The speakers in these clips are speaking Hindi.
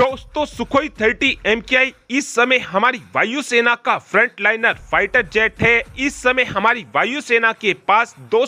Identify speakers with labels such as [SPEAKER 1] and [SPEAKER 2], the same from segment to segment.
[SPEAKER 1] दोस्तों सुखोई थर्टी एम इस समय हमारी वायुसेना का फ्रंट लाइनर फाइटर जेट है इस समय हमारी वायुसेना के पास दो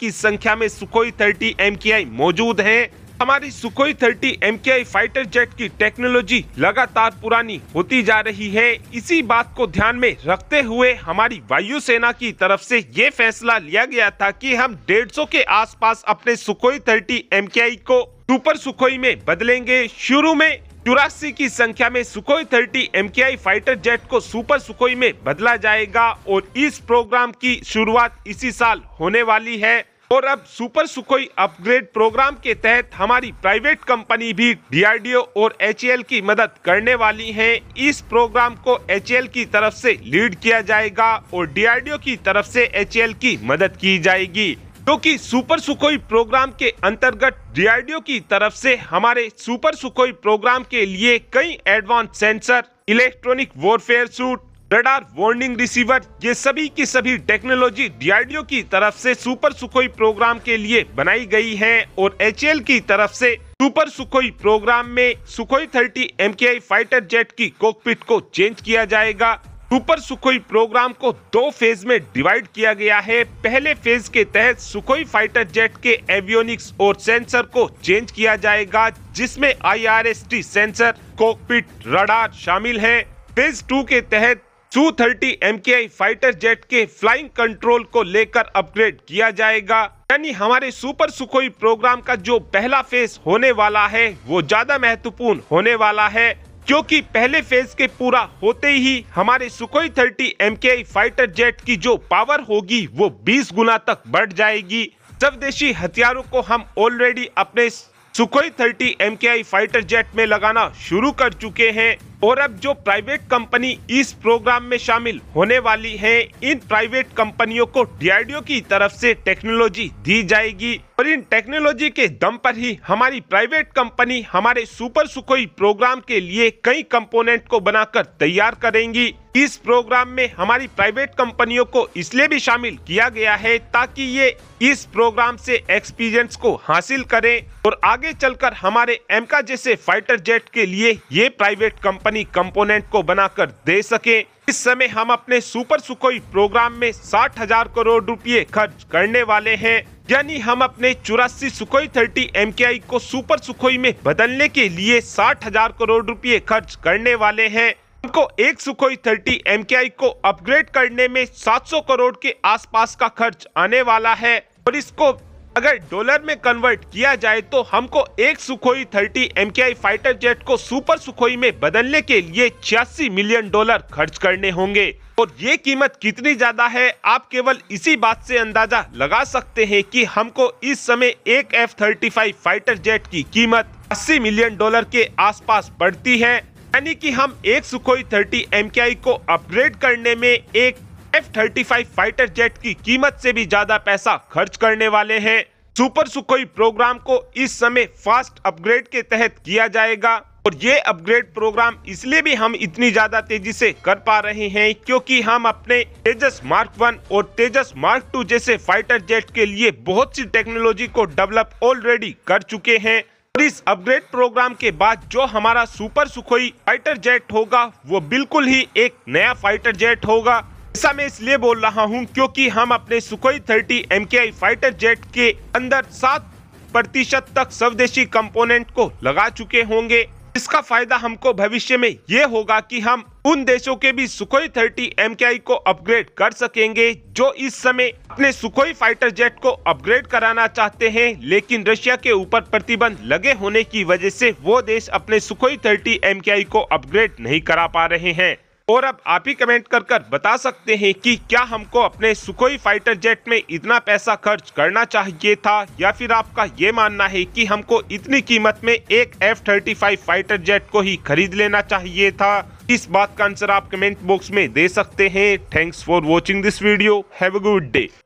[SPEAKER 1] की संख्या में सुखोई थर्टी एम मौजूद है हमारी Sukhoi thirty M fighter jet की टेक्नोलॉजी लगातार पुरानी होती जा रही है इसी बात को ध्यान में रखते हुए हमारी वायुसेना की तरफ से ये फैसला लिया गया था कि हम 150 के आसपास अपने सुखोई थर्टी एम को सुपर सुखोई में बदलेंगे शुरू में चौरासी की संख्या में Sukhoi thirty M fighter jet को सुपर सुखोई में बदला जाएगा और इस प्रोग्राम की शुरुआत इसी साल होने वाली है और अब सुपर सुखोई अपग्रेड प्रोग्राम के तहत हमारी प्राइवेट कंपनी भी डीआरडीओ और एच की मदद करने वाली है इस प्रोग्राम को एच की तरफ से लीड किया जाएगा और डीआरडीओ की तरफ से एच की मदद की जाएगी जो कि सुपर सुखोई प्रोग्राम के अंतर्गत डीआरडीओ की तरफ से हमारे सुपर सुखोई प्रोग्राम के लिए कई advance sensor electronic warfare suite radar warning receiver ये सभी की सभी टेक्नोलॉजी डीआरडीओ की तरफ से सुपर सुखोई प्रोग्राम के लिए बनाई गई है और एच की तरफ से सुपर सुखोई प्रोग्राम में सुखोई 30 एम फाइटर जेट की कोकपिट को चेंज किया जाएगा सुपर सुखोई प्रोग्राम को दो फेज में डिवाइड किया गया है पहले फेज के तहत सुखोई फाइटर जेट के एवियोनिक्स और सेंसर को चेंज किया जाएगा जिसमें आईआरएसटी सेंसर कॉकपिट रडार शामिल है फेज टू के तहत two thirty M fighter jet के फ्लाइंग कंट्रोल को लेकर अपग्रेड किया जाएगा यानी हमारे सुपर सुखोई प्रोग्राम का जो पहला फेज होने वाला है वो ज्यादा महत्वपूर्ण होने वाला है क्योंकि पहले फेज के पूरा होते ही हमारे Sukhoi thirty M fighter jet की जो पावर होगी वो 20 गुना तक बढ़ जाएगी स्वदेशी हथियारों को हम ऑलरेडी अपने Sukhoi thirty M fighter jet में लगाना शुरू कर चुके हैं और अब जो प्राइवेट कंपनी इस प्रोग्राम में शामिल होने वाली है इन प्राइवेट कंपनियों को डीआरडीओ की तरफ से टेक्नोलॉजी दी जाएगी और इन टेक्नोलॉजी के दम पर ही हमारी प्राइवेट कंपनी हमारे सुपर सुखोई प्रोग्राम के लिए कई कंपोनेंट को बनाकर तैयार करेंगी इस प्रोग्राम में हमारी प्राइवेट कंपनियों को इसलिए भी शामिल किया गया है ताकि ये इस प्रोग्राम से एक्सपीरियंस को हासिल करें और आगे चलकर हमारे एमका जैसे फाइटर जेट के लिए ये प्राइवेट कंपनी कंपोनेंट को बनाकर दे सके इस समय हम अपने सुपर सुखोई प्रोग्राम में साठ हजार करोड़ रुपए खर्च करने वाले हैं यानी हम अपने चौरासी सुखोई थर्टी एम को सुपर सुखोई में बदलने के लिए साठ हजार करोड़ रुपए खर्च करने वाले हैं को एक सुखोई थर्टी एम को अपग्रेड करने में 700 करोड़ के आसपास का खर्च आने वाला है और इसको अगर डॉलर में कन्वर्ट किया जाए तो हमको एक Sukhoi thirty M fighter jet को सुपर सुखोई में बदलने के लिए छियासी मिलियन डॉलर खर्च करने होंगे और ये कीमत कितनी ज्यादा है आप केवल इसी बात से अंदाजा लगा सकते हैं कि हमको इस समय एक एफ थर्टी फाइटर जेट की कीमत अस्सी मिलियन डॉलर के आसपास बढ़ती है यानी कि हम एक सुखोई थर्टी एम को अपग्रेड करने में एक एफ थर्टी फाइटर जेट की कीमत से भी ज्यादा पैसा खर्च करने वाले हैं सुपर सुखोई प्रोग्राम को इस समय फास्ट अपग्रेड के तहत किया जाएगा और ये अपग्रेड प्रोग्राम इसलिए भी हम इतनी ज्यादा तेजी से कर पा रहे हैं क्योंकि हम अपने तेजस मार्क वन और तेजस मार्क टू जैसे फाइटर जेट के लिए बहुत सी टेक्नोलॉजी को डेवलप ऑलरेडी कर चुके हैं और इस अपग्रेड प्रोग्राम के बाद जो हमारा सुपर सुखोई फाइटर जेट होगा वो बिल्कुल ही एक नया फाइटर जेट होगा ऐसा मैं इसलिए बोल रहा हूँ क्योंकि हम अपने Sukhoi thirty M fighter jet के अंदर सात प्रतिशत तक स्वदेशी कंपोनेंट को लगा चुके होंगे इसका फायदा हमको भविष्य में ये होगा कि हम उन देशों के भी सुखोई थर्टी एम को अपग्रेड कर सकेंगे जो इस समय अपने सुखोई फाइटर जेट को अपग्रेड कराना चाहते हैं लेकिन रशिया के ऊपर प्रतिबंध लगे होने की वजह से वो देश अपने सुखोई थर्टी एम को अपग्रेड नहीं करा पा रहे हैं और अब आप ही कमेंट कर कर बता सकते हैं कि क्या हमको अपने सुखोई फाइटर जेट में इतना पैसा खर्च करना चाहिए था या फिर आपका ये मानना है कि हमको इतनी कीमत में एक F thirty five fighter jet को ही खरीद लेना चाहिए था इस बात का आंसर आप कमेंट बॉक्स में दे सकते हैं thanks for watching this video have a good day